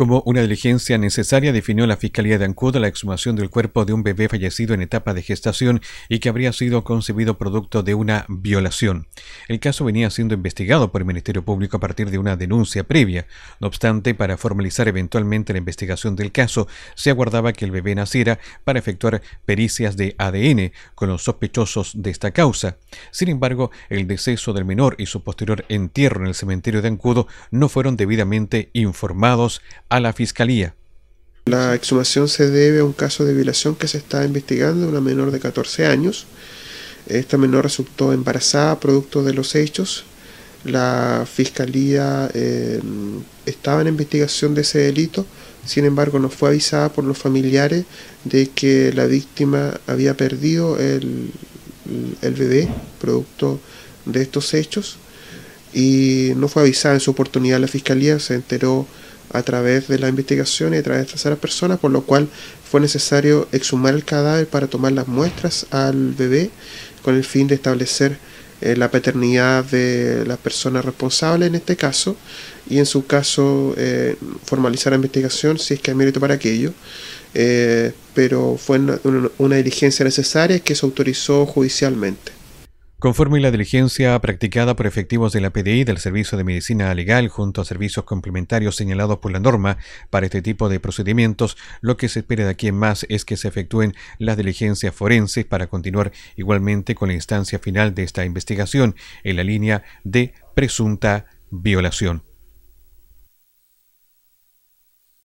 Como una diligencia necesaria, definió la Fiscalía de Ancudo la exhumación del cuerpo de un bebé fallecido en etapa de gestación y que habría sido concebido producto de una violación. El caso venía siendo investigado por el Ministerio Público a partir de una denuncia previa. No obstante, para formalizar eventualmente la investigación del caso, se aguardaba que el bebé naciera para efectuar pericias de ADN con los sospechosos de esta causa. Sin embargo, el deceso del menor y su posterior entierro en el cementerio de Ancudo no fueron debidamente informados a la Fiscalía. La exhumación se debe a un caso de violación que se está investigando, una menor de 14 años. Esta menor resultó embarazada producto de los hechos. La Fiscalía eh, estaba en investigación de ese delito, sin embargo no fue avisada por los familiares de que la víctima había perdido el, el bebé producto de estos hechos y no fue avisada en su oportunidad la fiscalía, se enteró a través de la investigación y a través de terceras personas, por lo cual fue necesario exhumar el cadáver para tomar las muestras al bebé con el fin de establecer eh, la paternidad de la persona responsable en este caso y en su caso eh, formalizar la investigación si es que hay mérito para aquello. Eh, pero fue una diligencia necesaria que se autorizó judicialmente. Conforme la diligencia practicada por efectivos de la PDI del Servicio de Medicina Legal junto a servicios complementarios señalados por la norma para este tipo de procedimientos, lo que se espera de aquí en más es que se efectúen las diligencias forenses para continuar igualmente con la instancia final de esta investigación en la línea de presunta violación.